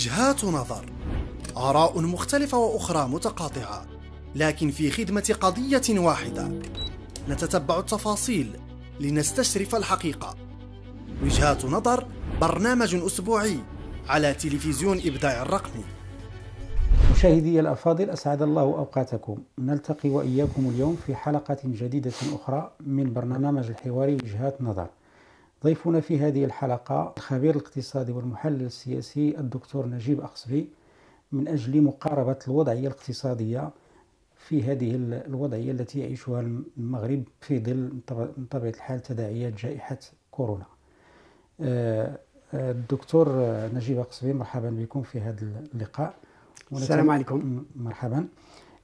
وجهات نظر آراء مختلفة وأخرى متقاطعة لكن في خدمة قضية واحدة نتتبع التفاصيل لنستشرف الحقيقة وجهات نظر برنامج أسبوعي على تلفزيون إبداع الرقمي مشاهدي الأفاضل أسعد الله أوقاتكم نلتقي وإياكم اليوم في حلقة جديدة أخرى من برنامج الحواري وجهات نظر ضيفنا في هذه الحلقة الخبير الاقتصادي والمحلل السياسي الدكتور نجيب أقصفي من أجل مقاربة الوضعية الاقتصادية في هذه الوضعية التي يعيشها المغرب في ظل من طبيعة الحال تداعيات جائحة كورونا آه، آه، الدكتور نجيب أقصفي مرحبا بكم في هذا اللقاء السلام عليكم مرحبا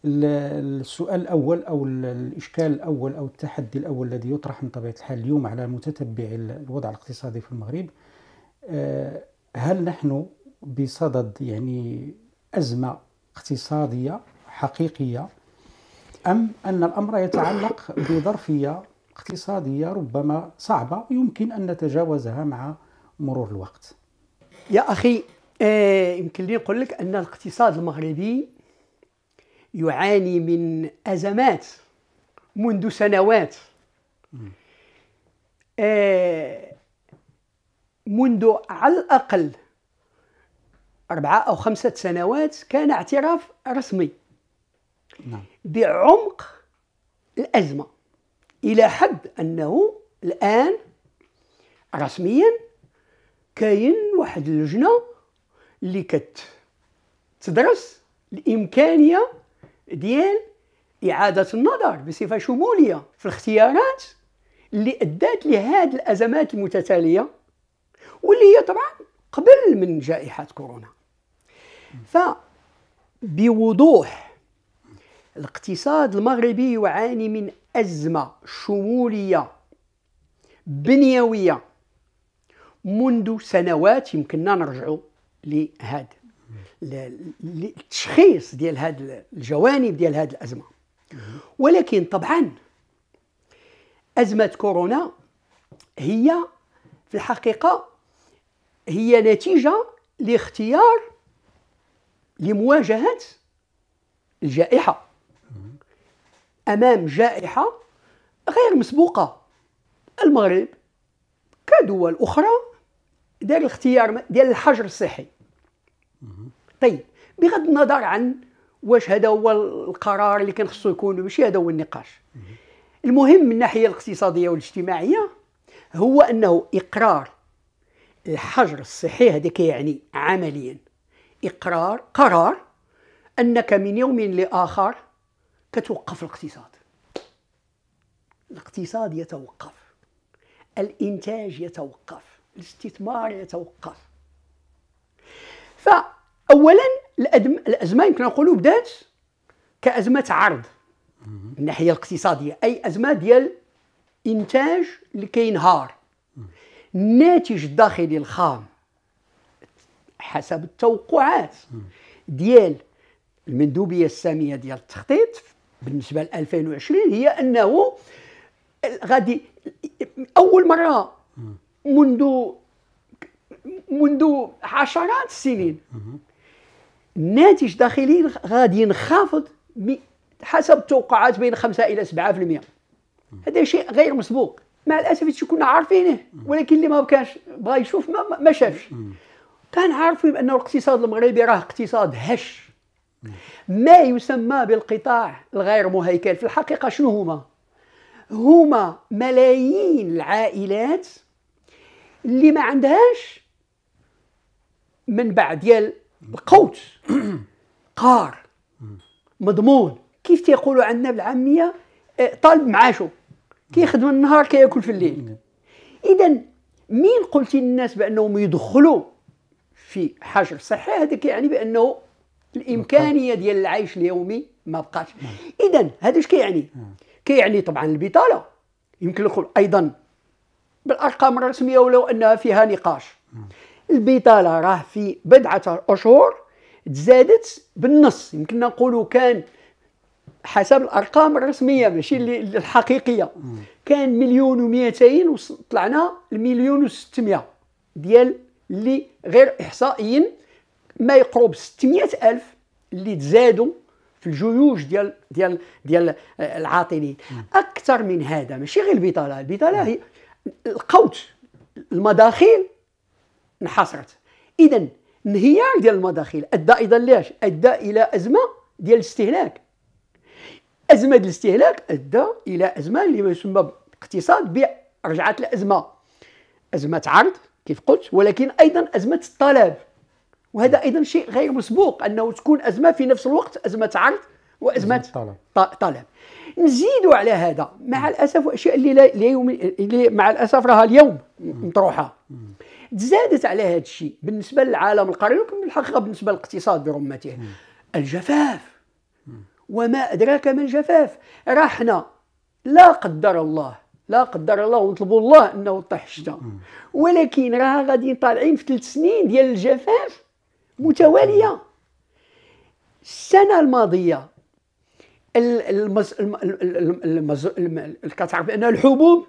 السؤال الأول أو الإشكال الأول أو التحدي الأول الذي يطرح من طبيعة الحال اليوم على متتبع الوضع الاقتصادي في المغرب آه، هل نحن بصدد يعني أزمة اقتصادية حقيقية أم أن الأمر يتعلق بظرفية اقتصادية ربما صعبة يمكن أن نتجاوزها مع مرور الوقت يا أخي آه، يمكن لي نقول لك أن الاقتصاد المغربي يعاني من أزمات منذ سنوات آه، منذ على الأقل أربعة أو خمسة سنوات كان اعتراف رسمي نعم. بعمق الأزمة إلى حد أنه الآن رسميا كاين واحد اللجنة اللي كتدرس الإمكانية ديال إعادة النظر بصفة شمولية في الاختيارات اللي أدت لهذه الأزمات المتتالية واللي هي طبعا قبل من جائحة كورونا فبوضوح الاقتصاد المغربي يعاني من أزمة شمولية بنيوية منذ سنوات يمكننا نرجعوا لهذا للتشخيص ديال هاد الجوانب ديال هاد الازمه ولكن طبعا ازمه كورونا هي في الحقيقه هي نتيجه لاختيار لمواجهه الجائحه امام جائحه غير مسبوقه المغرب كدول اخرى دار الاختيار ديال الحجر الصحي طيب بغض النظر عن واش هذا هو القرار اللي كان خصو يكون ماشي هذا هو النقاش المهم من الناحيه الاقتصاديه والاجتماعيه هو انه اقرار الحجر الصحي هذا كيعني عمليا اقرار قرار انك من يوم لاخر كتوقف الاقتصاد الاقتصاد يتوقف الانتاج يتوقف الاستثمار يتوقف فاولا الأدم... الازمه يمكن نقولوا بدات كازمه عرض من الناحيه الاقتصاديه اي ازمه ديال انتاج اللي كينهار الناتج الداخلي الخام حسب التوقعات ديال المندوبيه الساميه ديال التخطيط بالنسبه ل 2020 هي انه غادي اول مره منذ منذ عشرات السنين الناتج الداخلي غادي ينخفض حسب التوقعات بين 5 الى 7% هذا شيء غير مسبوق مع الاسف هادشي كنا عارفينه ولكن اللي ما كانش بغى يشوف ما, ما شافش كان عارفين بان الاقتصاد المغربي راه اقتصاد هش ما يسمى بالقطاع الغير مهيكل في الحقيقه شنو هما هما ملايين العائلات اللي ما عندهاش منبع ديال القوت قار مضمون كيف تيقولوا عندنا بالعاميه آه، طالب معاشو كيخدم النهار كياكل في الليل اذا مين قلتي للناس بانهم يدخلوا في حجر صحي هذا كيعني بانه الامكانيه ديال العيش اليومي ما بقاش اذا هذا اش كيعني كيعني طبعا البطاله يمكن نقول ايضا بالارقام الرسميه ولو انها فيها نقاش البطاله راه في بضعه اشهر تزادت بالنص يمكن نقولوا كان حسب الارقام الرسميه ماشي الحقيقيه كان مليون و200 طلعنا لمليون و600 ديال اللي غير احصائيا ما يقرب 600 الف اللي تزادوا في الجيوش ديال ديال ديال العاطلين اكثر من هذا ماشي غير البطاله البطاله هي القوت المداخيل انحصرت اذا انهيار ديال المداخيل ادى ايضا لاش ادى الى ازمه ديال الاستهلاك ازمه ديال الاستهلاك ادى الى ازمه اللي يسمى باقتصاد بيع رجعت الازمه ازمه عرض كيف قلت ولكن ايضا ازمه الطلب وهذا ايضا شيء غير مسبوق انه تكون ازمه في نفس الوقت ازمه عرض وازمه طلب طلب نزيدوا على هذا مع الاسف الاشياء اللي لا اليوم اللي مع الاسف راها اليوم مطروحه تزادت على هذا الشيء بالنسبه للعالم القاري ولكن بالحقيقه بالنسبه للاقتصاد برمته الجفاف وما ادراك ما الجفاف راحنا لا قدر الله لا قدر الله ونطلبوا الله انه طيح الشتاء ولكن راه غادي طالعين في ثلاث سنين ديال الجفاف متواليه السنه الماضيه المز... المز... المز... كتعرف بان الحبوب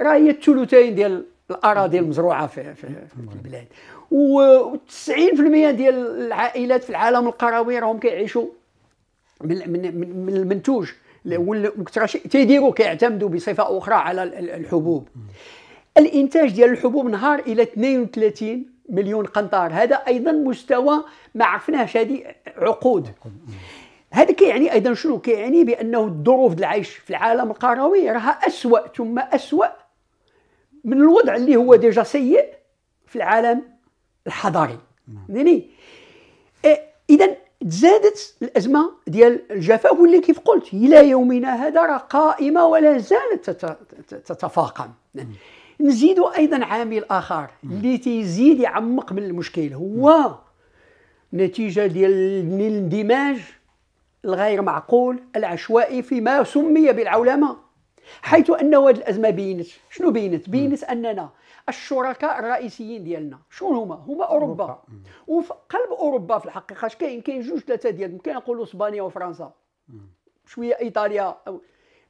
راه هي الثلثين ديال الاراضي المزروعه في في, في البلاد و90% ديال العائلات في العالم القروي راهم كيعيشوا من من من المنتوج تيديروا كيعتمدوا بصفه اخرى على الحبوب الانتاج ديال الحبوب نهار الى 32 مليون قنطار هذا ايضا مستوى ما عرفناهش هذه عقود هذا كيعني ايضا شنو كيعني بانه الظروف العيش في العالم القروي راها اسوا ثم اسوا من الوضع اللي هو ديجا سيء في العالم الحضاري نعم. يعني إيه، اذا تزادت الازمه ديال الجفاف واللي كيف قلت الى يومنا هذا راه قائمه ولا زالت تتفاقم نعم. نزيد ايضا عامل اخر نعم. اللي تيزيد يعمق من المشكل هو نتيجه ديال الاندماج الغير معقول العشوائي فيما سمي بالعولمه حيث ان هذه الازمه بينت شنو بينت بينت اننا الشركاء الرئيسيين ديالنا شنو هما؟ هما هما اوروبا, أوروبا. وفي قلب اوروبا في الحقيقه كاين كاين جوج ثلاثه ديالهم يمكن نقولوا اسبانيا وفرنسا شويه ايطاليا أو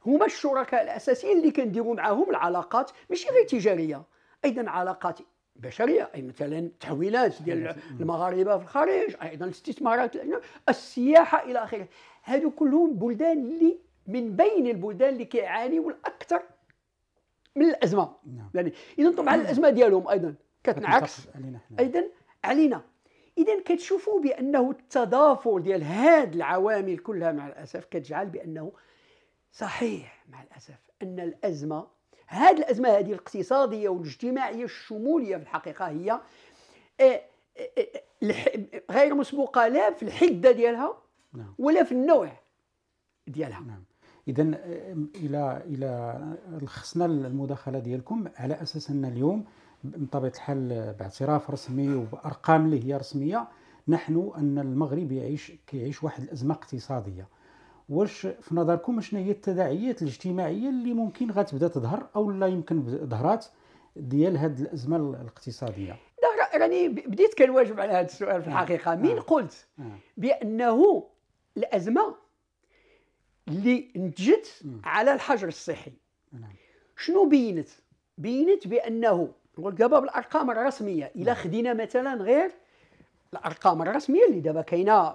هما الشركاء الاساسيين اللي كنديروا معاهم العلاقات ماشي غير تجاريه ايضا علاقات بشريه اي مثلا تحويلات ديال المغاربه في الخارج ايضا الاستثمارات السياحه الى اخره هادو كلهم بلدان اللي من بين البلدان اللي كيعانيوا الاكثر من الازمه نعم. يعني اذا طبعا نعم. الازمه ديالهم ايضا كتنعكس ايضا علينا اذا كتشوفوا بانه التضافر ديال هاد العوامل كلها مع الاسف كتجعل بانه صحيح مع الاسف ان الازمه هذه الازمه هذه الاقتصاديه والاجتماعيه الشموليه في الحقيقه هي إيه، إيه، إيه، غير مسبوقه لا في الحده ديالها نعم. ولا في النوع ديالها نعم. اذا الى الى لخصنا المداخله ديالكم على اساس ان اليوم بطبيعه الحال باعتراف رسمي وبارقام اللي هي رسميه نحن ان المغرب يعيش كيعيش واحد الازمه اقتصاديه واش في نظركم شنو هي التداعيات الاجتماعيه اللي ممكن غتبدا تظهر او لا يمكن ظهرات ديال هذه الازمه الاقتصاديه راني بديت كنواجب على هذا السؤال في آه. الحقيقه من آه. قلت آه. بانه الازمه اللي نتجت على الحجر الصحي نعم. شنو بينت بينت بانه دابا بالارقام الرسميه الا نعم. خدينا مثلا غير الارقام الرسميه اللي دابا كاينه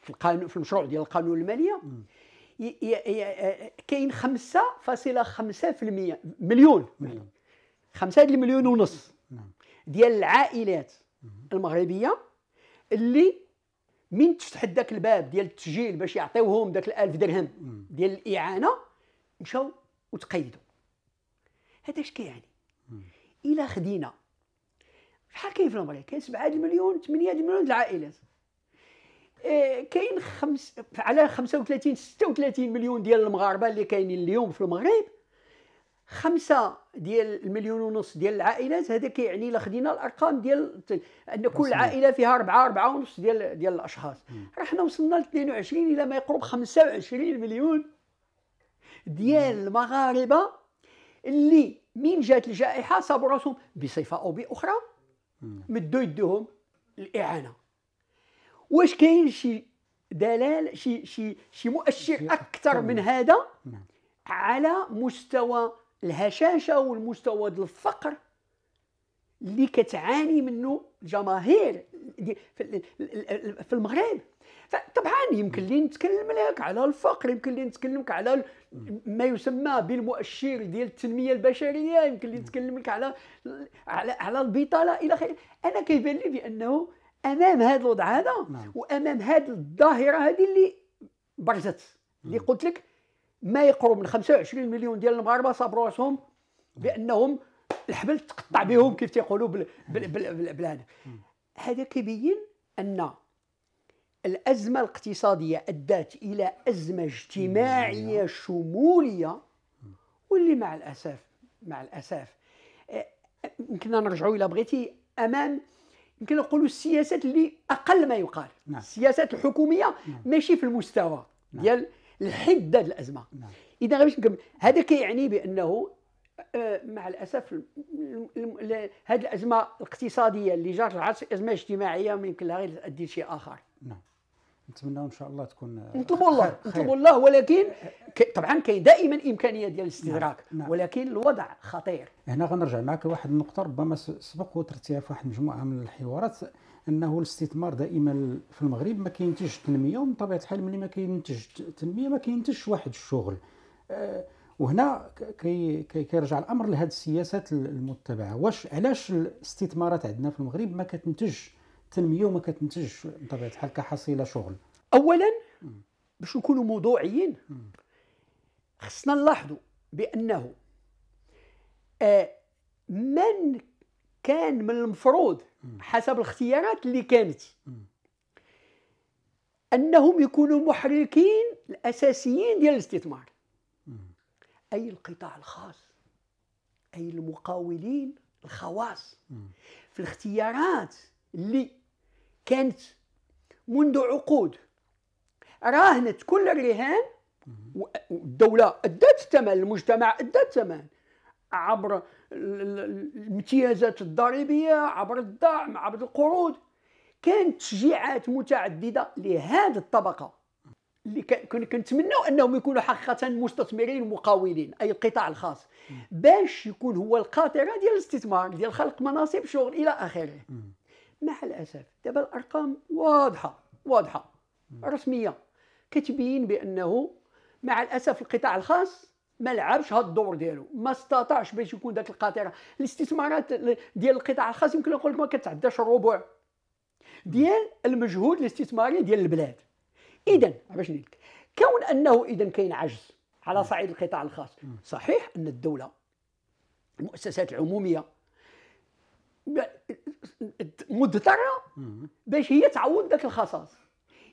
في القانون في المشروع ديال القانون الماليه كاين 5.5% مليون 5 مليون ونص نعم. ديال العائلات المغربيه اللي من تفتح ذاك الباب ديال التسجيل باش يعطيوهم ال الألف درهم ديال الاعانه مشاو وتقيدوا هذا اش كيعني الا خدينا شحال كاين في المغرب كاين 7 مليون 8 مليون العائلات إيه، كاين خمس على 35 36 مليون ديال المغاربه اللي كاينين اليوم في المغرب خمسة ديال المليون ونص ديال العائلات هذا كيعني الا خدينا الارقام ديال ان كل عائله فيها أربعة أربعة ونص ديال ديال الاشخاص راه حنا وصلنا ل 22 الى ما يقرب 25 مليون ديال المغاربه اللي من جات الجائحه صابوا راسهم بصفه او باخرى مدوا يدوهم الاعانه واش كاين شي دلال شي شي شي مؤشر اكثر من هذا نعم. على مستوى الهشاشه والمستوى ديال الفقر اللي كتعاني منه الجماهير في المغرب فطبعا يمكن لي نتكلم لك على الفقر يمكن لي نتكلم لك على ما يسمى بالمؤشر ديال التنميه البشريه يمكن اللي نتكلم لك على على على البطاله الى خير انا كيبان لي بانه امام هذا الوضع هذا نعم. وامام هذه الظاهره هذه اللي برزت اللي نعم. قلت لك ما يقرب من 25 مليون ديال المغاربه صابروا راسهم بانهم الحبل تقطع بهم نعم. كيف تيقولوا بالهدف هذا كيبين ان الأزمة الاقتصادية أدت إلى أزمة اجتماعية شمولية واللي مع الأسف مع الأسف أه، يمكن نرجعوا إلى بغيتي أمام يمكن نقولوا السياسات اللي أقل ما يقال نعم. السياسات الحكومية نعم. ماشي في المستوى نعم. ديال الحدة الأزمة نعم. إذا باش نكمل هذا كيعني بأنه أه، مع الاسف هذه الازمه الاقتصاديه اللي جات العصر ازمه اجتماعيه ممكن يمكن لها غير تؤدي شيء اخر نعم نتمنى ان شاء الله تكون آه، نطلبوا الله نطلبوا الله ولكن طبعا كاين دائما امكانيه ديال الاستدراك نعم. نعم. ولكن الوضع خطير هنا غنرجع معك لواحد النقطه ربما سبق وترتيها في واحد مجموعه من الحوارات انه الاستثمار دائما في المغرب ما كينتجش التنميه ومن طبيعه الحال ملي ما كينتج التنميه ما كينتجش واحد الشغل آه، وهنا كي كيرجع الامر لهذه السياسات المتبعه واش علاش الاستثمارات عندنا في المغرب ما كتنتجش التنميه وما كتنتجش بطبيعه الحال كحصيله شغل اولا باش نكونوا موضوعيين خصنا نلاحظوا بانه آه، من كان من المفروض حسب الاختيارات اللي كانت انهم يكونوا محركين الاساسيين ديال الاستثمار اي القطاع الخاص اي المقاولين الخواص في الاختيارات اللي كانت منذ عقود راهنت كل الرهان والدولة أدت الثمن المجتمع أدى الثمن عبر الامتيازات الضريبية عبر الدعم عبر القروض كانت تشجيعات متعددة لهذه الطبقة اللي كنا كنتمناو انهم يكونوا حقيقه مستثمرين مقاولين اي القطاع الخاص باش يكون هو القاطره ديال الاستثمار ديال خلق مناصب شغل الى اخره مع الاسف دابا الارقام واضحه واضحه رسميه كتبين بانه مع الاسف القطاع الخاص ما لعبش هذا الدور ديالو ما استطاعش باش يكون ذاك القاطره الاستثمارات ديال القطاع الخاص يمكن نقول لك ما كتعداش الربع ديال المجهود الاستثماري ديال البلاد اذا باش نقول كون انه اذا كاين عجز على صعيد القطاع الخاص صحيح ان الدوله المؤسسات العموميه مضطره باش هي تعوض ذاك الخصاص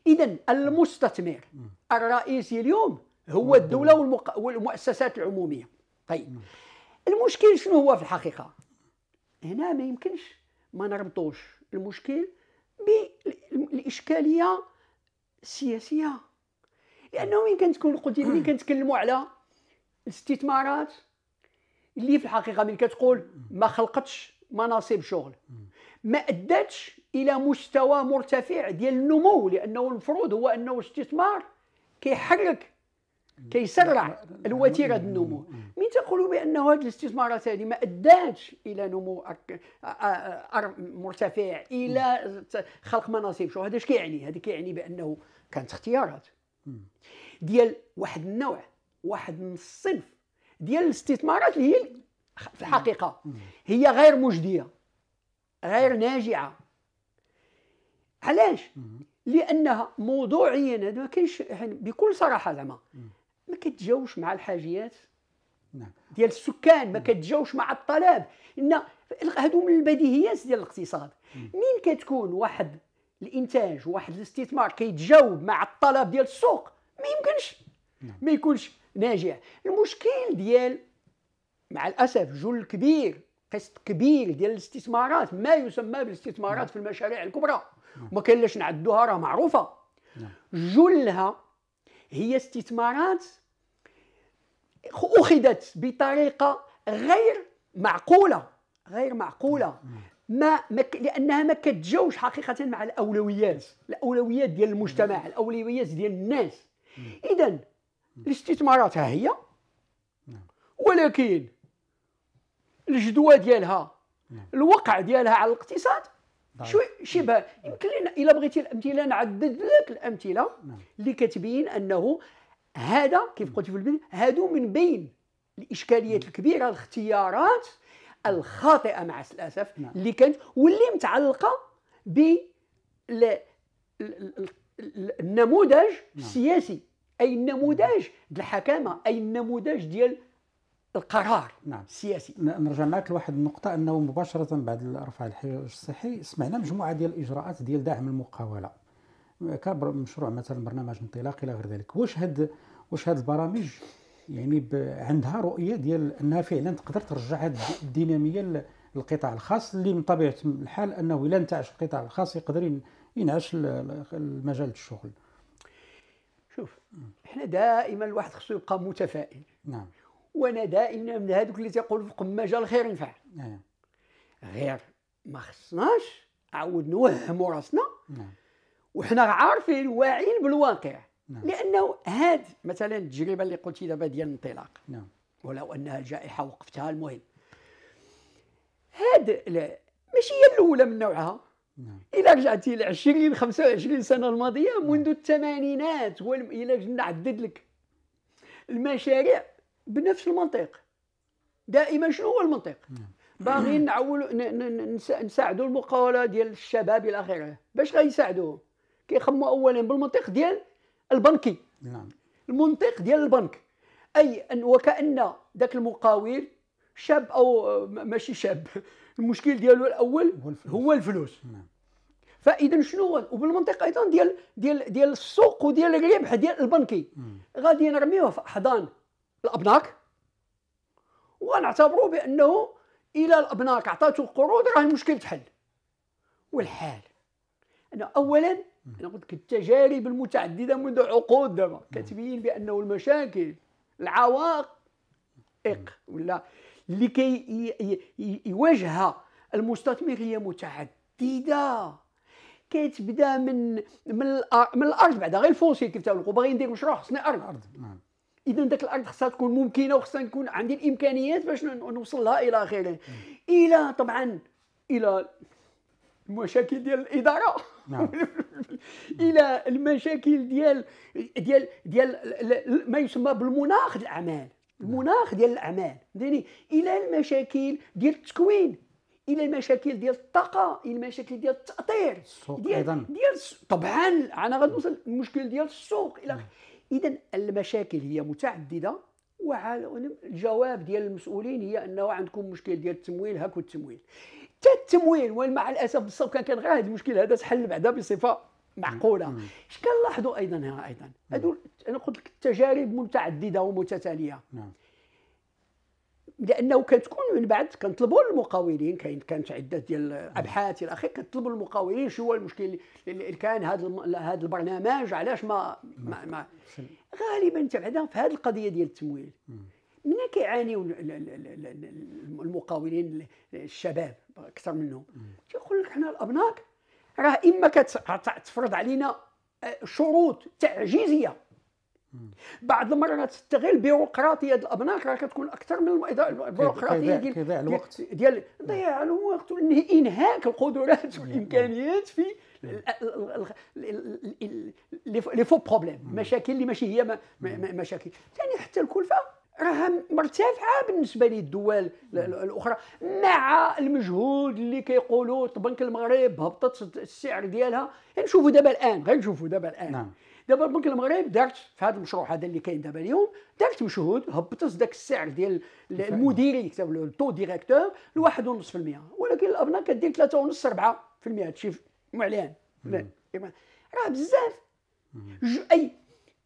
اذا المستثمر الرئيسي اليوم هو الدوله والمق... والمؤسسات العموميه طيب المشكل شنو هو في الحقيقه هنا ما يمكنش ما نربطوش المشكل بالاشكاليه السياسيه لانه ملي كنتكون قلتي ملي كنتكلموا على الاستثمارات اللي في الحقيقه ملي كتقول ما خلقتش مناصب شغل ما ادتش الى مستوى مرتفع ديال النمو لانه المفروض هو انه الاستثمار كيحرك كيسرع الوتيره النمو من تقولوا بانه هذه الاستثمارات هذه ما اداتش الى نمو مرتفع الى خلق مناصب شغل هذا اش كيعني هذا كيعني بانه كانت اختيارات ديال واحد النوع واحد من الصنف ديال الاستثمارات اللي هي في الحقيقه هي غير مجديه غير ناجعه علاش لانها موضوعيا هذا ما كاينش بكل صراحه زعما ما كتجاوش مع الحاجيات نعم. ديال السكان ما كتجاوش مع الطلب ان هادو من البديهيات ديال الاقتصاد مين كتكون واحد الانتاج واحد الاستثمار كيتجاوب مع الطلب ديال السوق ما يمكنش نعم. ما يكونش ناجح المشكل ديال مع الاسف جل كبير قسط كبير ديال الاستثمارات ما يسمى بالاستثمارات نعم. في المشاريع الكبرى وما كاينلاش نعدوها راه معروفه نعم. جلها هي استثمارات اخذت بطريقه غير معقوله غير معقوله نعم. ما مك... لانها ما كتجاوش حقيقه مع الاولويات الاولويات ديال المجتمع الاولويات ديال الناس اذا الاستثمارات ها هي ولكن الجدوى ديالها نعم. الوقع ديالها على الاقتصاد نعم. شوي شبه يمكن لنا الا بغيتي الامثله نعدد لك الامثله نعم. اللي كتبين انه هذا كيف قلت في البدايه هادو من بين الاشكاليات الكبيره الاختيارات الخاطئه مع الاسف اللي كانت واللي متعلقه ب النموذج السياسي اي النموذج الحكامه اي النموذج ديال القرار نعم السياسي نرجع معك لواحد النقطة أنه مباشرة بعد رفع الحجر الصحي سمعنا مجموعة ديال الإجراءات ديال دعم المقاولة مشروع مثلا برنامج انطلاق إلى غير ذلك واش هاد واش هاد البرامج يعني عندها رؤية ديال أنها فعلا تقدر ترجع هاد الدينامية للقطاع الخاص اللي من طبيعة الحال أنه إلا انتعش القطاع الخاص يقدر ينعش المجال الشغل شوف احنا دائما الواحد خصو يبقى متفائل نعم وانا دائما من هذوك اللي تيقولوا في قماجه الخير ينفع نعم. غير ما خصناش عاود نوهموا راسنا نعم. وحنا عارفين واعيين بالواقع نعم. لانه هاد مثلا التجربه اللي قلتي دابا ديال الانطلاق ولو انها الجائحه وقفتها المهم هاد ماشي هي الاولى من نوعها الى رجعتي ل 20 25 سنه الماضيه منذ الثمانينات والم... جينا نعدد لك المشاريع بنفس المنطق دائما شنو هو المنطق نعم. باغيين نعولوا نساعدوا المقاوله ديال الشباب الى اخره باش غيساعدوه كيخموا اولا بالمنطق ديال البنكي نعم المنطق ديال البنك اي أن وكان ذاك المقاول شاب او ماشي شاب المشكل ديالو الاول هو الفلوس, هو الفلوس. نعم. فاذا شنو هو وبالمنطق ايضا ديال ديال ديال السوق وديال الربح ديال البنكي غادي نرميوه في احضان الابناك ونعتبروا بانه الى الابناك عطاته القروض راه المشكل تحل والحال انا اولا انا قلت لك التجارب المتعدده منذ عقود دابا كتبين بانه المشاكل العوائق ولا لكي يواجهها المستثمر هي متعدده كتبدا من من الارض بعدا غير الفوسيل كيف تقول باغي ندير مشروع خصني ارض, أرض. نعم. اذا ذاك الارض خصها تكون ممكنه وخصها نكون عندي الامكانيات باش نوصل لها الى اخره الى طبعا الى المشاكل ديال الاداره نعم. الى المشاكل ديال ديال ديال ما يسمى بالمناخ الاعمال نعم. المناخ ديال الاعمال فهمتني يعني الى المشاكل ديال التكوين الى المشاكل ديال الطاقه الى المشاكل ديال التاطير السوق ديال ايضا ديال طبعا انا غنوصل المشكل ديال السوق الى نعم. اذا المشاكل هي متعدده والجواب ديال المسؤولين هي انه عندكم مشكل ديال التمويل هاكو التمويل حتى التمويل ومع الاسف بصح كان كان غير هذا المشكل هذا تحل بعدا بصفه معقوله اش كنلاحظوا ايضا ها ايضا هادو انا قلت لك التجارب متعدده ومتتاليه نعم. لانه كتكون من بعد كنطلبوا المقاولين كاين كانت عده ديال الابحاث الى اخره كنطلبوا المقاولين شو هو المشكل اللي كان هذا هذا البرنامج علاش ما, ما, ما غالبا بعدا في هذه القضيه ديال التمويل من كيعانيوا المقاولين الشباب اكثر منهم تيقول لك حنا الابناك راه اما كتفرض علينا آه، شروط تعجيزيه بعض المرات تستغل بيروقراطيه الابناء راه كتكون اكثر من البيروقراطيه ديال كيضيع الوقت ديال ضياع الوقت انهاك القدرات والامكانيات في لي فو بروبليم مشاكل اللي ماشي هي مشاكل ثاني حتى الكلفه راها مرتفعه بالنسبه للدول الاخرى مع المجهود اللي كيقولوا البنك المغرب هبطت السعر ديالها يعني نشوفوا دابا الان غنشوفوا دابا الان نعم. دابا البنك المغرب دارت في هذا المشروع هذا اللي كاين دابا اليوم دارت مشهود هبطت ذاك السعر ديال المديري كتب التو ديريكتور ل 1.5% ولكن الابناء كدير 3.5 4% هادشي معلان راه بزاف اي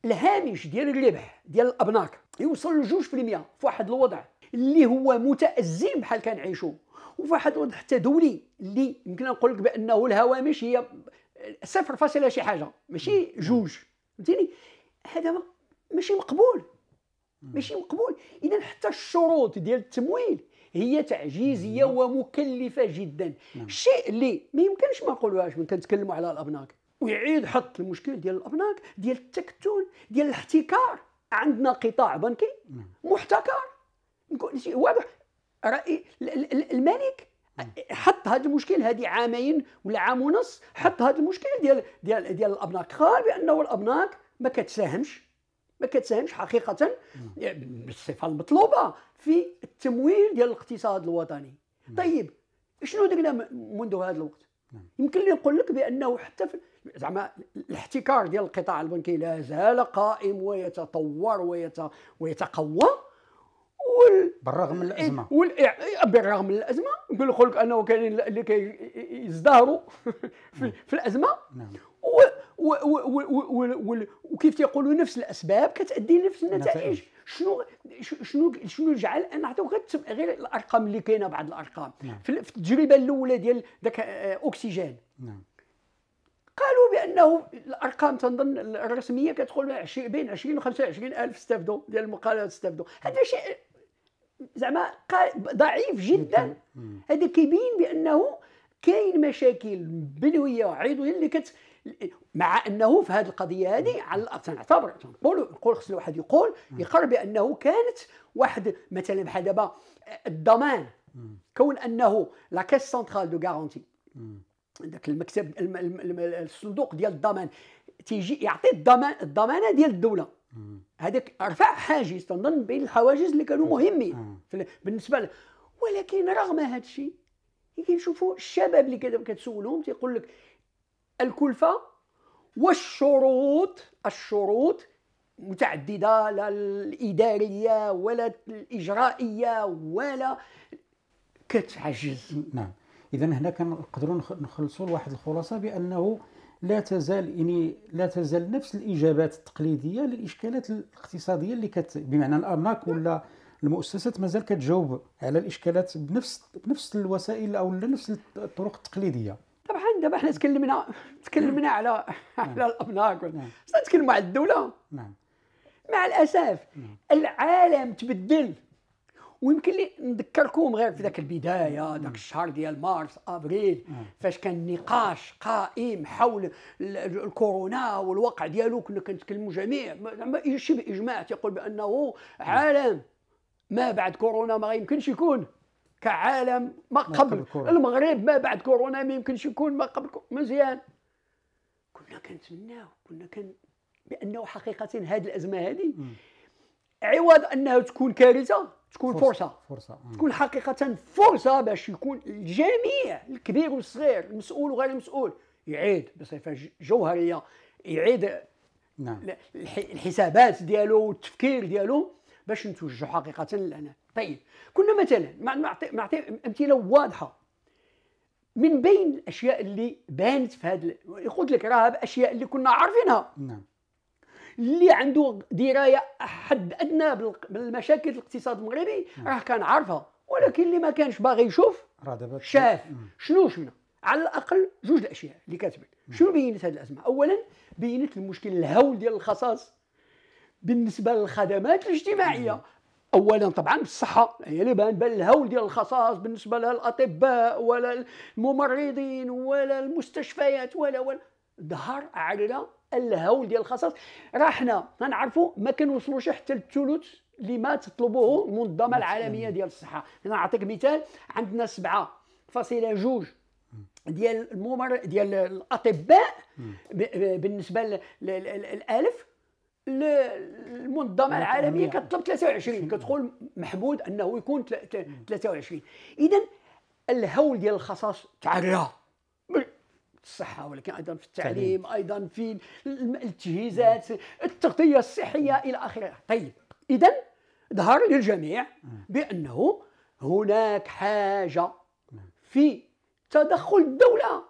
الهامش ديال الربح ديال الابناك يوصل ل 2% في واحد الوضع اللي هو متازم بحال كنعيشوا وفي واحد الوضع حتى دولي اللي يمكن نقول لك بانه الهوامش هي صفر فاصله شي حاجه ماشي جوج فهمتيني هذا ماشي مقبول ماشي مقبول اذا حتى الشروط ديال التمويل هي تعجيزيه نعم. ومكلفه جدا الشيء نعم. اللي ما يمكنش ما نقولوهاش من كنتكلموا على الابناك ويعيد حط المشكل ديال الابناك ديال التكتل ديال الاحتكار عندنا قطاع بنكي نعم. محتكر واضح الملك حط هذا المشكل هذه عامين ولا عام ونص حط هذا المشكل ديال ديال ديال الابناك قال بانه الابناك ما كتساهمش ما كتساهمش حقيقه بالصفه المطلوبه في التمويل ديال الاقتصاد الوطني طيب شنو درنا منذ هذا الوقت يمكن لي نقول لك بانه حتى زعما الاحتكار ديال القطاع البنكي لا زال قائم ويتطور ويت... ويتقوى وال... بالرغم من الازمه إيه، وال... إيه، إيه، بالرغم من الازمه نقول لك انه كاينين اللي كيزدهروا في... في الازمه نعم. و... و... و... و... و... وكيف تيقولوا نفس الاسباب كتادي لنفس النتائج شنو شنو شنو جعل انا عطيو غير الارقام اللي كاينه بعض الارقام نعم. في التجربه الاولى ديال ذاك آه، اوكسجين نعم. قالوا بانه الارقام تنظن الرسميه كتقول بين 20 و 25 الف استفدوا ديال المقالات استفدوا هذا شيء زعما ضعيف جدا هذا كيبين بانه كاين مشاكل بنويه وعضويه اللي كت مع انه في هذه القضيه هذه على الاقل تنعتبر نقول نقول خص الواحد يقول يقر بانه كانت واحد مثلا بحال دابا الضمان كون انه لا كاس سنترال دو غارونتي ذاك المكتب الصندوق ديال الضمان تيجي يعطي الضمان الضمانه ديال الدوله هذاك رفع حاجز تنظن بين الحواجز اللي كانوا مهمين بالنسبه له ولكن رغم هذا الشيء كنشوفوا الشباب اللي كتسولهم تيقول لك الكلفه والشروط الشروط متعدده لا الاداريه ولا الاجرائيه ولا كتعجز نعم اذا هنا كنقدروا نخلصوا لواحد الخلاصه بانه لا تزال يعني لا تزال نفس الاجابات التقليديه للاشكالات الاقتصاديه اللي كت بمعنى الارناك ولا المؤسسات مازال كتجاوب على الاشكالات بنفس بنفس الوسائل او نفس الطرق التقليديه طبعا دابا حنا تكلمنا تكلمنا على نعم. على الابناك نعم. نتكلموا على الدوله نعم مع الاسف نعم. العالم تبدل ويمكن لي نذكركم غير في ذاك البدايه ذاك الشهر ديال مارس ابريل فاش كان نقاش قائم حول الكورونا والواقع ديالو كنا كنتكلموا جميع زعما شبه اجماع تيقول بانه عالم ما بعد كورونا ما يمكنش يكون كعالم ما قبل المغرب ما بعد كورونا ما يمكنش يكون ما قبل مزيان كنا كنتمناو كنا كن بانه حقيقه هذه الازمه هذه عوض انها تكون كارثه تكون فرصه فرصه تكون حقيقه فرصه باش يكون الجميع الكبير والصغير المسؤول وغير المسؤول يعيد بصفه جوهريه يعيد نعم الحسابات ديالو والتفكير ديالو باش نتوجهوا حقيقه لهنا طيب كنا مثلا نعطي نعطي امثله واضحه من بين الاشياء اللي بانت في هذا قلت لك راه اشياء اللي كنا عارفينها نعم اللي عنده درايه حد ادنى بالمشاكل الاقتصاد المغربي راه كان عارفها ولكن اللي ما كانش باغي يشوف شاف شنو شفنا على الاقل جوج الاشياء اللي كاتبين شنو بينت هذه الازمه اولا بينت المشكل الهول ديال الخصاص بالنسبه للخدمات الاجتماعيه اولا طبعا بالصحه هي اللي بان بان الهول ديال الخصائص بالنسبه للاطباء ولا الممرضين ولا المستشفيات ولا ولا ظهر على الهول ديال الخصائص راه حنا غنعرفوا ما كنوصلوش حتى للثلث اللي ما تطلبه المنظمه العالميه ديال الصحه انا نعطيك مثال عندنا 7.2 ديال الممر ديال الاطباء بالنسبه للالف المنظمه العالميه كتطلب 23 كتقول محمود انه يكون 23 اذا الهول ديال الخصائص تعرى الصحه ولكن ايضا في التعليم ايضا في التجهيزات التغطيه الصحيه الى اخره طيب اذا ظهر للجميع نعم. بانه هناك حاجه نعم. في تدخل الدوله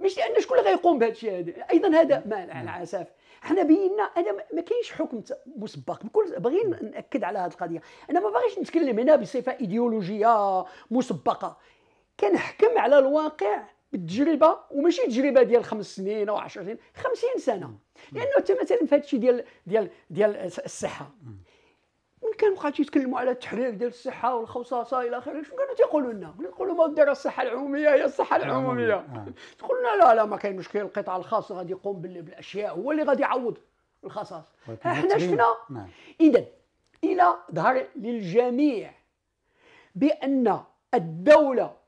مش لان شكون اللي غيقوم بهذا الشيء هذا ايضا هذا نعم. ما على الاسف حنا بينا انا ما كاينش حكم مسبق بكل باغي ناكد على هذه القضيه انا ما باغيش نتكلم هنا بصفه ايديولوجيه مسبقه كنحكم على الواقع بالتجربه وماشي تجربه ديال خمس سنين او 10 سنين 50 سنه لانه حتى مثلا في هذا الشيء ديال ديال ديال الصحه من كانوا بقاو تيتكلموا على التحرير ديال الصحه والخصاصه الى اخره شنو كانوا تيقولوا لنا؟ يقولوا ما دير الصحه العموميه هي الصحه العموميه آه. تقول لنا لا لا ما كاين مشكل القطاع الخاص غادي يقوم بالاشياء هو اللي غادي يعوض الخصاص احنا شفنا نعم. اذا الى ظهر للجميع بان الدوله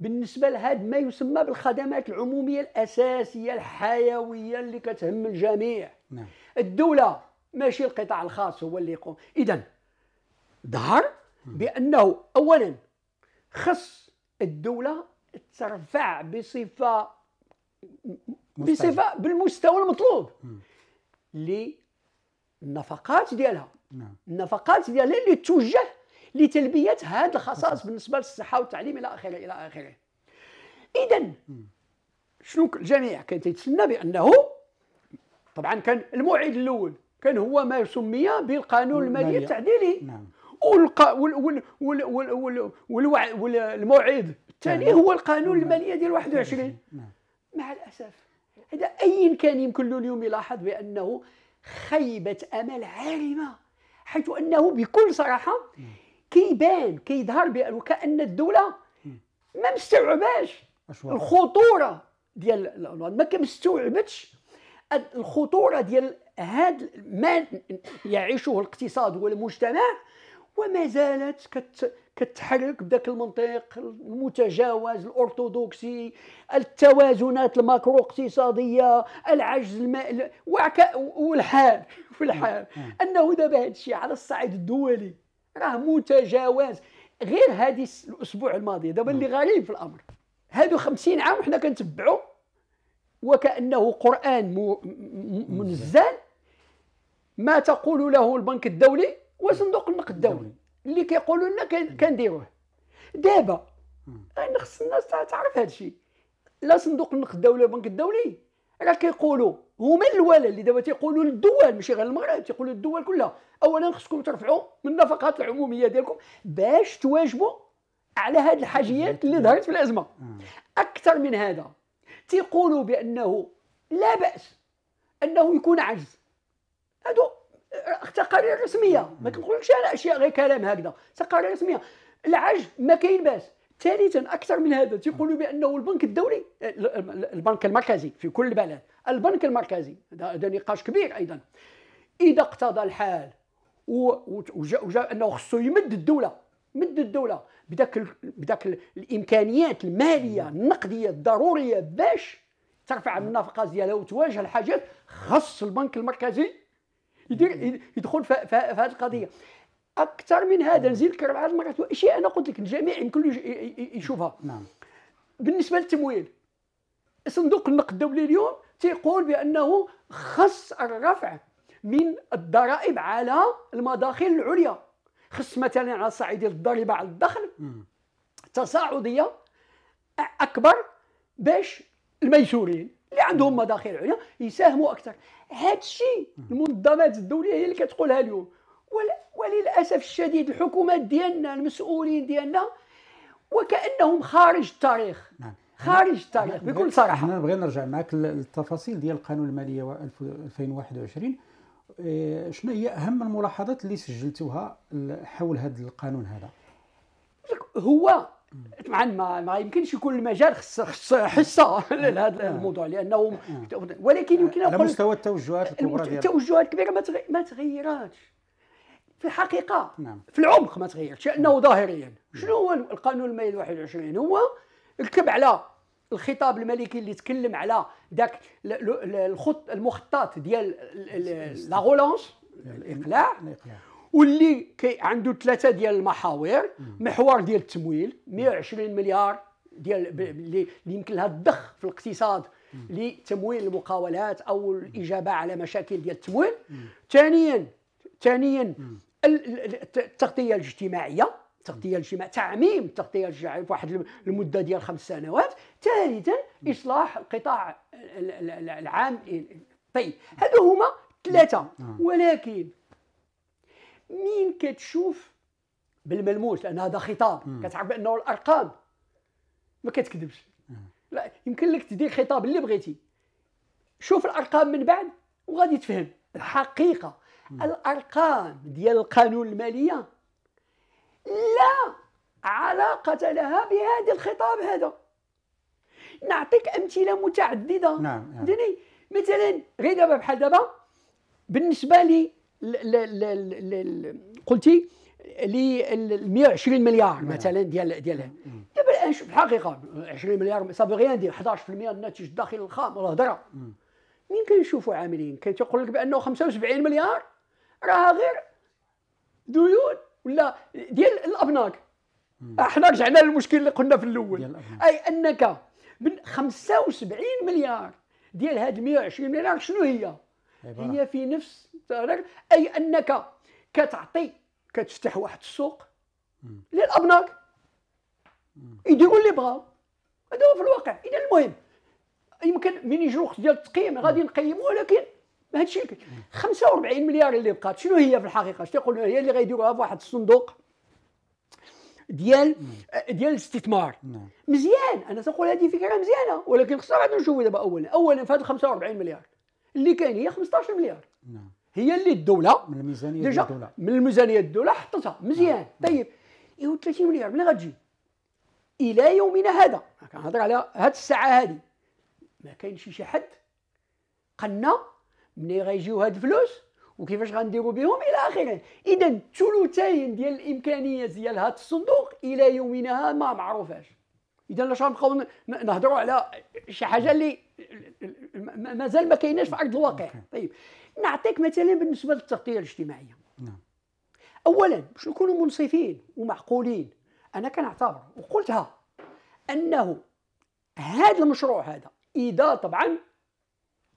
بالنسبه لهذا ما يسمى بالخدمات العموميه الاساسيه الحيويه اللي كتهم الجميع نعم. الدوله ماشي القطاع الخاص هو اللي يقوم اذا ظهر بانه اولا خص الدوله ترفع بصفه بصفه بالمستوى المطلوب للنفقات ديالها نعم. النفقات ديالها اللي توجه لتلبيه هذه الخصائص بالنسبه للصحه والتعليم الى اخره الى اخره اذا شنو الجميع كان تيتسنى بانه طبعا كان الموعد الاول كان هو ما سمي بالقانون المالي التعديلي نعم. والق... وال... وال... وال... وال... وال... والموعد الثاني نعم. هو القانون نعم. المالي ديال 21 مع الاسف هذا ايا كان يمكن له اليوم يلاحظ بانه خيبه امل عارمه حيث انه بكل صراحه كيبان كيظهر بان وكان الدوله ما مستوعباش الخطوره ديال ما كمستوعبتش الخطوره ديال هذا ما يعيشه الاقتصاد والمجتمع وما زالت كت كتحرك بذاك المنطق المتجاوز الارثوذكسي التوازنات الماكرو اقتصاديه العجز الماء والحال في الحال انه دابا هذا الشيء على الصعيد الدولي راه متجاوز غير هذه الاسبوع الماضي دابا اللي غريب في الامر هادو خمسين عام وحنا كنتبعوا وكانه قران منزل ما تقول له البنك الدولي وصندوق النقد الدولي اللي كيقولوا لنا كنديروه دابا انا خص الناس تعرف هذا الشيء لا صندوق النقد الدولي ولا البنك الدولي راه كيقولوا هما الاولا اللي دابا تيقولوا للدول ماشي غير المغرب تيقولوا للدول كلها اولا خصكم ترفعوا من النفقات العموميه ديالكم باش تواجبوا على هذه الحاجيات اللي ظهرت في الازمه اكثر من هذا تيقولوا بانه لا باس انه يكون عجز هادو تقارير رسميه ما كنقولكش انا اشياء غير كلام هكذا تقارير رسميه العجز ما كاين باس ثالثا اكثر من هذا تيقولوا بانه البنك الدولي البنك المركزي في كل بلد البنك المركزي هذا نقاش كبير ايضا اذا اقتضى الحال وجاء وجا انه خصو يمد الدوله مد الدوله بداك بداك الامكانيات الماليه النقديه الضروريه باش ترفع النفقات ديالها وتواجه الحاجات خص البنك المركزي يدير يدخل في هذه القضيه اكثر من هذا نزيد نعم. لك بعض المرات واشياء انا قلت لك الجميع الكل يشوفها نعم بالنسبه للتمويل صندوق النقد الدولي اليوم تيقول بانه خص الرفع من الضرائب على المداخل العليا خص مثلا على صعيد الضريبه على الدخل تصاعديه اكبر باش الميسورين اللي عندهم مداخل عليا يساهموا اكثر هذا الشيء المنظمات الدوليه هي اللي كتقولها اليوم وللاسف الشديد الحكومات ديالنا المسؤولين ديالنا وكانهم خارج التاريخ نعم. خارج التاريخ بكل صراحه انا بغي نرجع معك للتفاصيل ديال القانون الماليه 2021 إيه، شنو هي اهم الملاحظات اللي سجلتوها حول هذا القانون هذا هو طبعا ما, ما يمكنش يكون المجال خص حصه لهذا نعم. نعم. الموضوع لانه نعم. ولكن يمكن اقول على مستوى التوجهات الكبرى التوجهات الكبيره ما تغيراتش في الحقيقه نعم. في العمق ما تغيرش لانه نعم. ظاهريا شنو هو القانون المالي 21 هو ركب على الخطاب الملكي اللي تكلم على ذاك الخط المخطط ديال لا غولونس الاقلاع واللي كي عنده ثلاثه ديال المحاور محور ديال التمويل 120 مليار ديال اللي يمكن لها الضخ في الاقتصاد لتمويل المقاولات او الاجابه على مشاكل ديال التمويل ثانيا ثانيا التغطيه الاجتماعيه التغطيه الاجتماعيه تعميم التغطيه الاجتماعيه واحد المده ديال خمس سنوات ثالثا اصلاح القطاع العام طيب هادو هما ثلاثه نعم. ولكن مين كتشوف بالملموس لان هذا خطاب كتعرف بانه الارقام ما كتكذبش لا يمكن لك تدير خطاب اللي بغيتي شوف الارقام من بعد وغادي تفهم الحقيقه الارقام ديال القانون الماليه لا علاقه لها بهذا الخطاب هذا نعطيك امثله متعدده نعم يعني. مثلا غير دابا بحال دابا بالنسبه لي قلتي ل 120 مليار نعم. مثلا ديال ديال دابا الان شوف الحقيقه 20 مليار سافو غيان دير 11% الناتج الداخلي الخام والهضره مين كنشوفوا عاملين كان تيقول لك بانه 75 مليار راها غير ديون ولا ديال الابناك احنا رجعنا للمشكل اللي قلنا في الاول اي انك من 75 مليار ديال هاد 120 مليار شنو هي؟ عبارة. هي في نفس اي انك كتعطي كتفتح واحد السوق للابناك يديروا اللي بغاو هذا هو في الواقع اذا المهم يمكن من يجرو الوقت ديال التقييم غادي نقيموه ولكن الشيء 45 مليار اللي بقات شنو هي في الحقيقه شنو يقولوا هي اللي غيديروها في واحد الصندوق ديال نعم. ديال الاستثمار نعم. مزيان انا تنقول هذه فكره مزيانه ولكن خصنا بعد نشوفوا دابا اولا اولا في هاد 45 مليار اللي كاين هي 15 مليار نعم. هي اللي الدوله من الميزانيه ديال الدوله من الميزانيه الدوله حطتها مزيان طيب ايوا 30 مليار منين غتجي الى يومنا هذا كنهضر على هاد الساعه هذه ما كاينش شي حد قلنا منين غيجيو هاد الفلوس وكيفاش غنديرو بهم الى اخره اذا ثلثين ديال الامكانيات ديال هذا الصندوق الى يومنا ما معروفاش اذا لاش غنبقاو نهضروا على شي حاجه اللي مازال ما كايناش في ارض الواقع طيب نعطيك مثلا بالنسبه للتغطيه الاجتماعيه نعم اولا باش نكونوا منصفين ومعقولين انا كنعتبر وقلتها انه هذا المشروع هذا اذا طبعا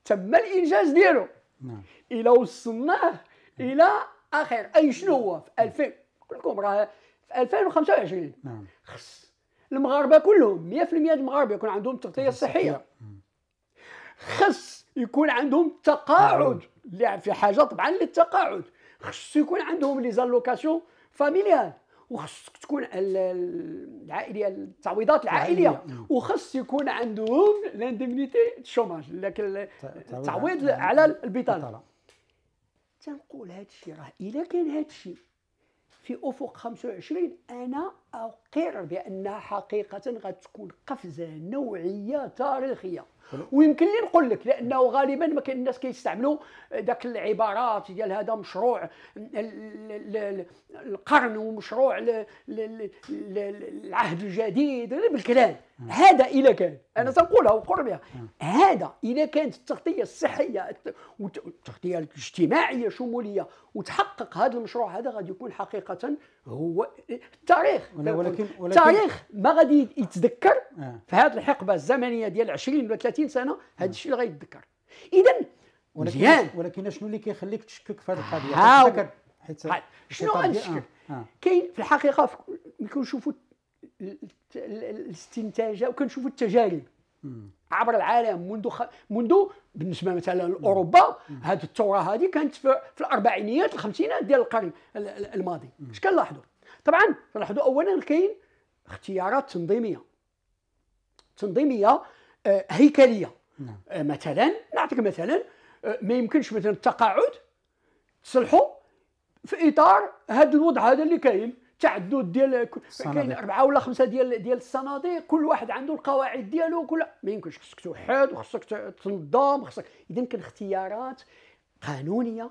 تم الانجاز ديالو نعم الى وصلناه الى اخر اي شنو هو في 2000 نقول نعم. لكم راه في 2025 نعم خص المغاربه كلهم 100% المغاربه يكون عندهم التغطيه الصحيه خص يكون عندهم التقاعد اللي في حاجه طبعا للتقاعد خص يكون عندهم لي زالوكاسيون فاميليال وخصك تكون العائليه التعويضات العائليه, نعم. وخص يكون عندهم لانديمنيتي شوماج لكن التعويض على البطاله تنقول هذا الشيء راه الا كان هذا الشيء في افق 25 انا اقر بانها حقيقه غتكون قفزه نوعيه تاريخيه ويمكن لي نقول لك لانه غالبا ما كاين الناس كيستعملوا داك العبارات ديال هذا مشروع القرن ومشروع العهد الجديد بالكلام هذا اذا كان انا سنقولها وقر بها يعني. هذا اذا كانت التغطيه الصحيه والتغطيه الاجتماعيه شموليه وتحقق هذا المشروع هذا غادي يكون حقيقه هو التاريخ ولكن ولكن التاريخ ما غادي يتذكر آه. في هذه الحقبه الزمنيه ديال 20 ولا 30 سنه هذا الشيء اللي يتذكر اذا ولكن مزيان. ولكن شنو اللي كيخليك تشكك في هذه آه، القضيه؟ حيت شنو غنشكك؟ آه. كاين في الحقيقه ملي كنشوفوا الاستنتاج وكنشوفوا التجارب عبر العالم منذ خ... منذ بالنسبه مثلا لاوروبا هذه الثوره هذه كانت في, في الاربعينيات الخمسينات ديال القرن الماضي اش كنلاحظوا طبعا كنلاحظوا اولا كاين اختيارات تنظيميه تنظيميه آه، هيكليه نعم. آه، مثلا نعطيك مثلا آه، ما يمكنش مثلا التقاعد تصلحوا في اطار هذا الوضع هذا اللي كاين التعدد ديال كاين اربعه ولا خمسه ديال ديال الصناديق كل واحد عنده القواعد ديالو كل ما يمكنش خصك توحد وخصك تنظم خصك اذا كان اختيارات قانونيه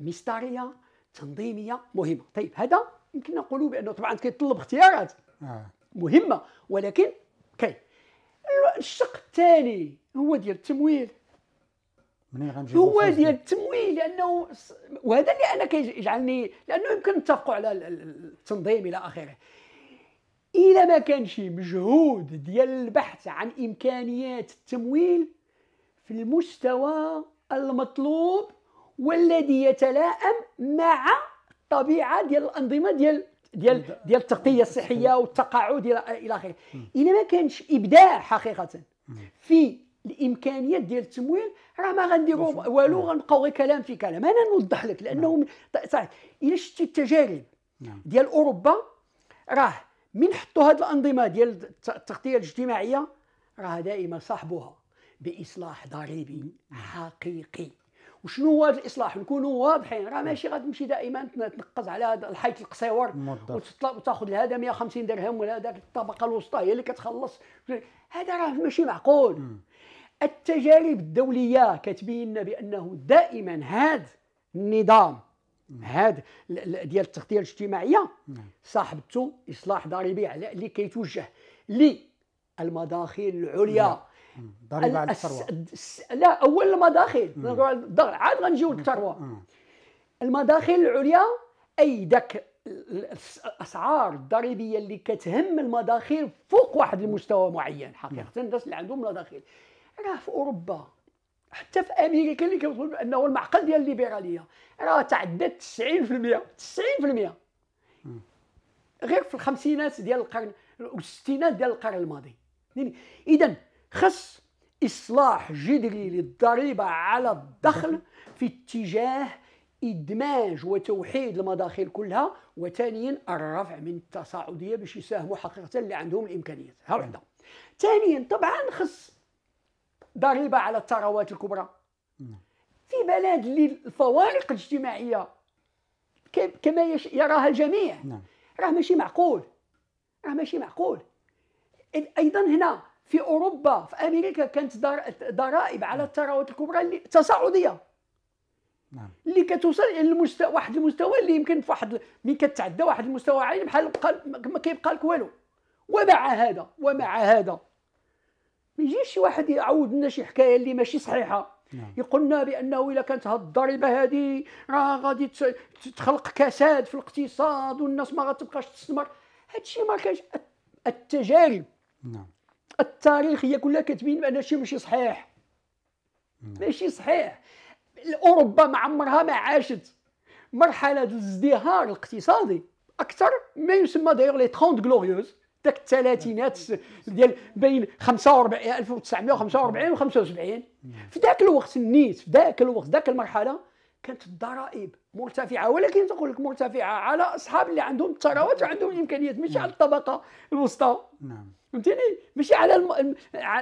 مسطريه تنظيميه مهمه طيب هذا يمكن نقولوا بانه طبعا كيطلب اختيارات آه. مهمه ولكن كاين الشق الثاني هو ديال التمويل منين غنجيبو هو ديال التمويل لانه وهذا اللي انا كيجعلني لانه يمكن نتفقوا على التنظيم الى اخره الى ما كان شي مجهود ديال البحث عن امكانيات التمويل في المستوى المطلوب والذي يتلائم مع الطبيعه ديال الانظمه ديال ديال ديال التغطيه الصحيه والتقاعد الى اخره الى ما كانش ابداع حقيقه في الامكانيات ديال التمويل راه ما غنديروا والو نعم. غنبقاو غير كلام في كلام انا نوضح لك لانه نعم. صحيح الا شتي التجارب نعم. ديال اوروبا راه من حطوا هذه الانظمه ديال التغطيه الاجتماعيه راه دائما صاحبها باصلاح ضريبي حقيقي وشنو هو هذا الاصلاح نكونوا واضحين راه ماشي غتمشي دائما تنقز على هذا الحيط القصيور وتاخذ لهذا 150 درهم ولا هذاك الطبقه الوسطى هي اللي كتخلص هذا راه ماشي معقول التجارب الدوليه كتبين بانه دائما هذا النظام هذا ديال التغطيه الاجتماعيه نعم. صاحبته اصلاح ضريبي على اللي كيتوجه للمداخل العليا نعم. نعم. ضريبه على الثروه لا اول المداخل عاد غنجيو للثروه المداخل العليا اي داك الاسعار الضريبيه اللي كتهم المداخل فوق واحد المستوى معين حقيقه الناس اللي عندهم مداخل راه في اوروبا حتى في امريكا اللي كنظن انه المعقل ديال الليبراليه راه تعدات 90% 90% غير في الخمسينات ديال القرن والستينات ديال القرن الماضي يعني اذا خص اصلاح جذري للضريبه على الدخل في اتجاه ادماج وتوحيد المداخل كلها وثانيا الرفع من التصاعديه باش يساهموا حقيقه اللي عندهم الامكانيات ها وحده ثانيا طبعا خص ضريبه على الثروات الكبرى في بلد اللي الفوارق الاجتماعيه كما يراها الجميع نعم. راه ماشي معقول راه ماشي معقول ايضا هنا في اوروبا في امريكا كانت ضرائب على نعم. الثروات الكبرى اللي تصاعديه نعم اللي كتوصل المستوى واحد المستوى اللي يمكن في واحد ملي كتعدى واحد المستوى عالي بحال ما كيبقى لك والو ومع هذا ومع هذا ما يجيش شي واحد يعاود لنا شي حكايه اللي ماشي صحيحه نعم. يقولنا بانه اذا كانت هذه الضريبه هذه راه غادي تخلق كساد في الاقتصاد والناس ما غتبقاش تستثمر هادشي ما كانش التجارب نعم التاريخ هي كلها كتبين بان الشيء ماشي صحيح نعم. ماشي صحيح اوروبا ما عمرها ما عاشت مرحله الازدهار الاقتصادي اكثر ما يسمى داير لي 30 غلوريوز ذاك الثلاثينات ديال بين 45 1945 و 75 في ذاك الوقت النيت في ذاك الوقت ذاك المرحله كانت الضرائب مرتفعه ولكن تقول لك مرتفعه على اصحاب اللي عندهم الثروات وعندهم الامكانيات ماشي على الطبقه الوسطى نعم فهمتيني ماشي على الم...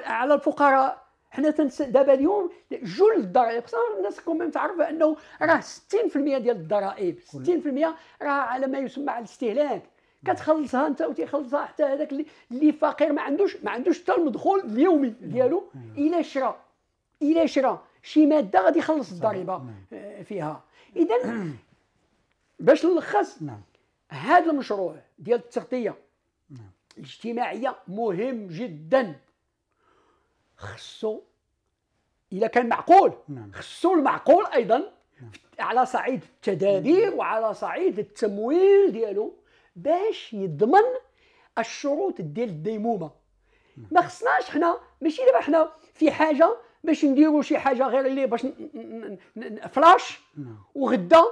على الفقراء حنا تنس... دابا اليوم جل الضرائب خصنا الناس كوميم تعرف انه راه 60% ديال الضرائب 60% راه على ما يسمى على الاستهلاك كتخلصها انت وتيخلصها حتى هذاك اللي, اللي فقير ما عندوش ما عندوش حتى المدخول اليومي ديالو الا شرا الا شرا شي ماده غادي يخلص الضريبه آه، فيها اذا باش نلخص نعم. هذا المشروع ديال التغطيه نعم. الاجتماعيه مهم جدا خصو الا كان معقول نعم. خصو المعقول ايضا على صعيد التدابير وعلى صعيد التمويل ديالو باش يضمن الشروط ديال الديمومه ما خصناش حنا ماشي دابا حنا في حاجه باش نديروا شي حاجه غير اللي باش فلاش نعم. وغدا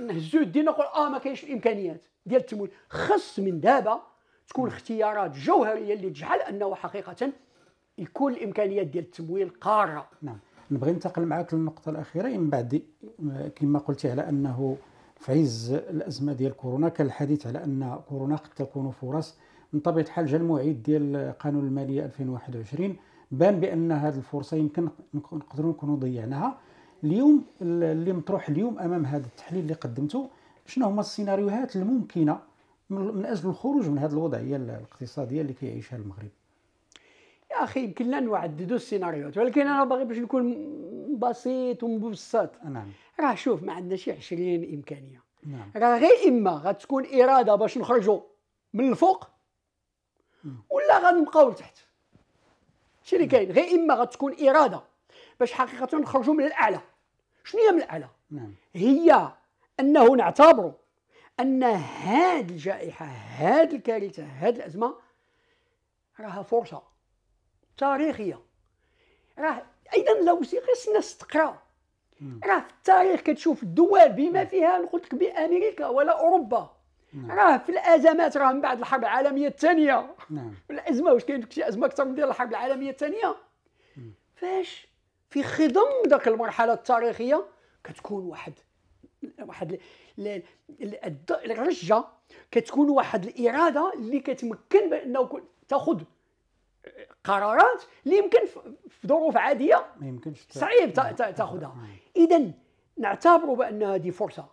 نهزوا يدينا نقول اه ما كاينش الامكانيات ديال التمويل خص من دابا تكون اختيارات جوهريه اللي تجعل انه حقيقه يكون الامكانيات ديال التمويل قاره نعم نبغي ننتقل معك للنقطه الاخيره يعني من بعد كما قلتي على انه في عز الازمه ديال كورونا كان الحديث على ان كورونا قد تكون فرص من طبيعه الحال جا المعيد ديال قانون الماليه 2021 بان بان هذه الفرصه يمكن نقدروا نكونوا ضيعناها اليوم اللي مطروح اليوم امام هذا التحليل اللي قدمته شنو هما السيناريوهات الممكنه من اجل الخروج من هذه الوضعيه الاقتصاديه اللي كيعيشها المغرب يا اخي يمكن لنا نعددوا السيناريوهات ولكن انا باغي باش نكون بسيط ومبسط نعم راه شوف ما عندنا شي 20 امكانيه نعم راه غير اما غتكون اراده باش نخرجوا من الفوق ولا غنبقاو لتحت هادشي اللي كاين غير اما غتكون اراده باش حقيقه نخرجوا من الاعلى شنو هي من الاعلى نعم. هي انه نعتبروا ان هاد الجائحه هاد الكارثه هاد الازمه راها فرصه تاريخيه راه اذا غير الناس تقرا راه في التاريخ كتشوف الدول بما نعم. فيها قلت لك بامريكا ولا اوروبا نعم. راه في الازمات راه من بعد الحرب العالميه الثانيه نعم الازمه واش كاين شي ازمه اكثر من ديال الحرب العالميه الثانيه فاش في خضم ذاك المرحله التاريخيه كتكون واحد واحد الرجه كتكون واحد الاراده اللي كتمكن بانه تاخذ قرارات اللي يمكن في ظروف عاديه ما يمكنش صعيب تاخذها اذا نعتبروا بان هذه فرصه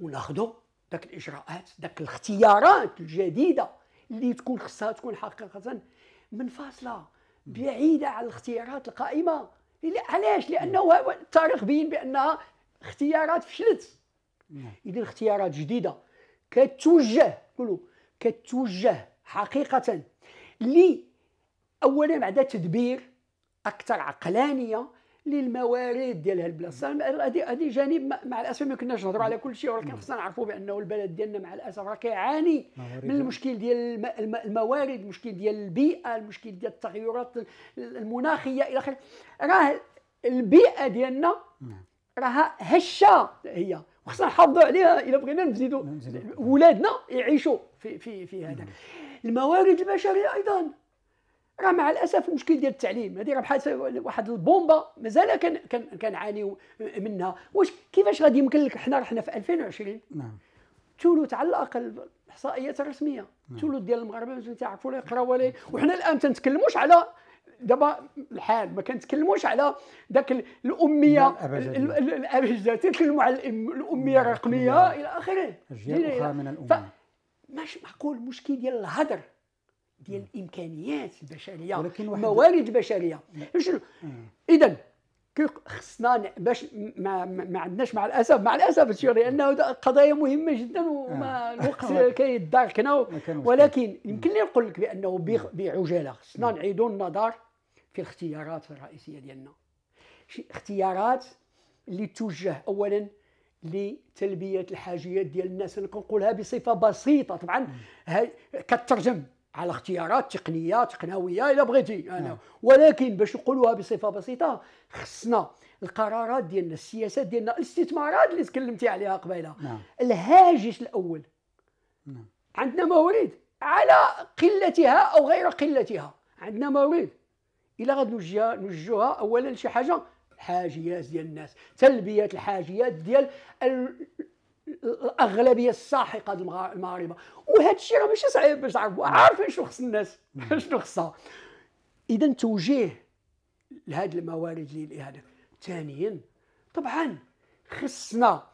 وناخذوا ذاك الاجراءات ذاك الاختيارات الجديده اللي تكون خصها تكون حقيقه منفصله بعيده عن الاختيارات القائمه علاش لانه التاريخ بين بانها اختيارات فشلت اذا اختيارات جديده كتوجه كتوجه حقيقه لي اولا بعد تدبير اكثر عقلانيه للموارد ديال هالبلاصه هذه هذه جانب مع الاسف ما كناش نهضروا على كل شيء ولكن نعم. خصنا نعرفوا بانه البلد ديالنا مع الاسف راه كيعاني من المشكل ديال الموارد المشكل ديال البيئه المشكل ديال التغيرات المناخيه الى اخره راه البيئه ديالنا نعم. راها هشه هي وخصنا نحافظوا عليها الا بغينا نزيدوا ولادنا يعيشوا في في في هذا نعم. الموارد البشريه ايضا راه مع الاسف مشكل ديال التعليم هذه راه بحال واحد البومبا مازال كان كنعانيو منها واش كيفاش غادي يمكن لك حنا رحنا في 2020 نعم الثلث على الاقل الاحصائيات الرسميه الثلث نعم. ديال المغاربه مازال تعرفوا لا يقراوا ولا وحنا الان تنتكلموش على دابا الحال ما كنتكلموش على ذاك الاميه الابجديه تنتكلموا على الاميه نعم، الرقميه نعم. الى اخره اجيال اخرى من الامه فماش معقول المشكل ديال الهدر ديال الامكانيات البشريه ولكن واحد موارد بشريه اذا خصنا باش ما, ما عندناش مع الاسف مع الاسف الشيء لانه قضايا مهمه جدا آه. وما الوقت كيضايق هنا ولكن يمكن لي نقول لك بانه بعجاله خصنا نعيدوا النظر في الاختيارات الرئيسيه ديالنا اختيارات اللي توجه اولا لتلبيه الحاجيات ديال الناس انا كنقولها بصفه بسيطه طبعا كترجم على اختيارات تقنيه تقنويه الى بغيتي انا آه. ولكن باش نقولوها بصفه بسيطه خصنا القرارات ديالنا السياسات ديالنا الاستثمارات اللي تكلمتي عليها قبيله نعم. الهاجس الاول نعم. عندنا موارد على قلتها او غير قلتها عندنا موارد الى غاد نوجهها اولا لشي حاجه الحاجيات ديال الناس تلبيه الحاجيات ديال الاغلبيه الساحقه المغاربه وهذا الشيء راه ماشي صعيب باش تعرفوا عارفين شنو خص الناس شنو خصها اذا توجيه لهذه الموارد اللي ثانيا طبعا خصنا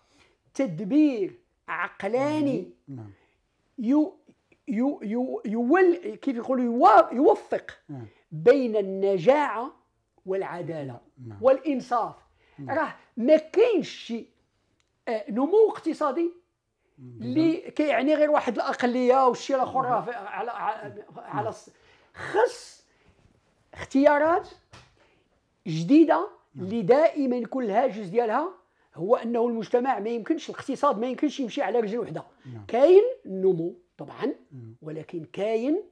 تدبير عقلاني نعم. يو يو يو يول كيف يقولوا يوفق بين النجاعه والعداله نعم. والانصاف راه ما كاينش شيء آه، نمو اقتصادي اللي كيعني غير واحد الاقليه والشيء الاخر على على خص اختيارات جديده اللي دائما كل هاجس ديالها هو انه المجتمع ما يمكنش الاقتصاد ما يمكنش يمشي على رجل وحده نعم. كاين النمو طبعا ولكن كاين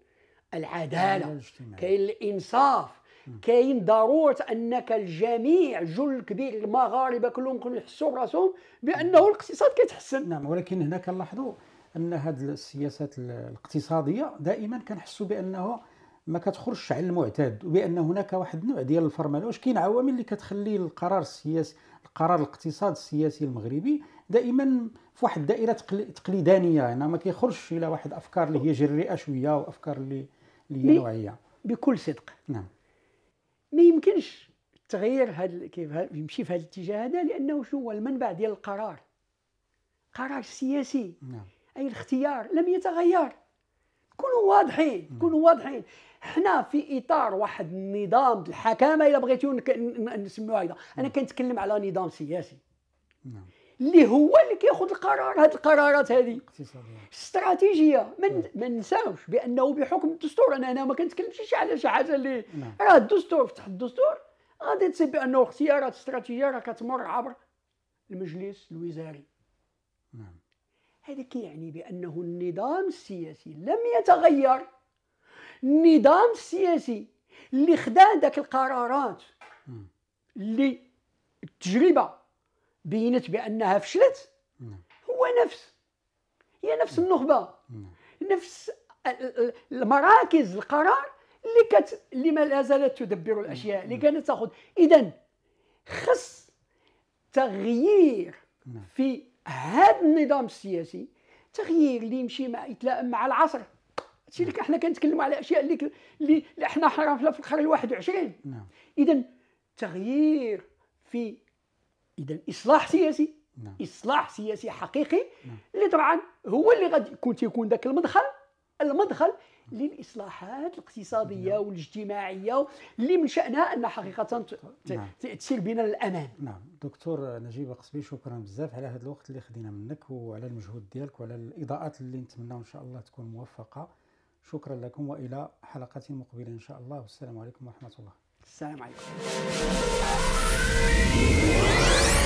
العداله كاين الانصاف كاين ضروره انك الجميع جل كبير المغاربه كلهم يكونوا يحسوا براسهم بانه الاقتصاد كيتحسن نعم ولكن هنا كنلاحظوا ان هذه السياسات الاقتصاديه دائما كنحسوا بانه ما كتخرجش على المعتاد وبان هناك واحد النوع ديال الفرمله واش كاين عوامل اللي كتخلي القرار السياسي القرار الاقتصاد السياسي المغربي دائما في واحد الدائره تقليدانيه يعني ما كيخرجش الى واحد افكار اللي هي جريئه شويه وافكار اللي اللي هي نوعيه بكل صدق نعم ما يمكنش التغيير هاد كيف يمشي في هذا الاتجاه هذا لانه شو هو المنبع ديال القرار قرار سياسي نعم. اي الاختيار لم يتغير كونوا واضحين نعم. كونوا واضحين حنا في اطار واحد النظام الحكامه الا بغيتو نسميوها هكذا انا نعم. كنتكلم على نظام سياسي نعم اللي هو اللي كياخذ القرار هذه القرارات هذه استراتيجيه ما نعم. ما نساوش بانه بحكم الدستور انا هنا ما كنتكلمش على شي حاجه اللي نعم. راه الدستور فتح الدستور غادي تصيب بانه اختيارات استراتيجيه راه كتمر عبر المجلس الوزاري نعم هذا كيعني بانه النظام السياسي لم يتغير النظام السياسي اللي خدا داك القرارات نعم. اللي التجربه بينت بانها فشلت نعم. هو نفس هي نفس نعم. النخبه نعم. نفس المراكز القرار اللي كانت اللي ما زالت تدبر الاشياء اللي كانت تاخذ اذا خص تغيير في هذا النظام السياسي تغيير اللي يمشي مع يتلائم مع العصر هادشي اللي احنا كنتكلموا على اشياء اللي اللي احنا حرام في القرن الواحد 21 اذا تغيير في اذا اصلاح سياسي نعم. اصلاح سياسي حقيقي نعم. اللي طبعا هو اللي غادي يكون تيكون ذاك المدخل المدخل للاصلاحات الاقتصاديه نعم. والاجتماعيه اللي من شانها ان حقيقه نعم. تسير بنا للامام نعم دكتور نجيب قصبي شكرا بزاف على هذا الوقت اللي خدينا منك وعلى المجهود ديالك وعلى الاضاءات اللي نتمناو ان شاء الله تكون موفقه شكرا لكم والى حلقه مقبله ان شاء الله والسلام عليكم ورحمه الله السلام عليكم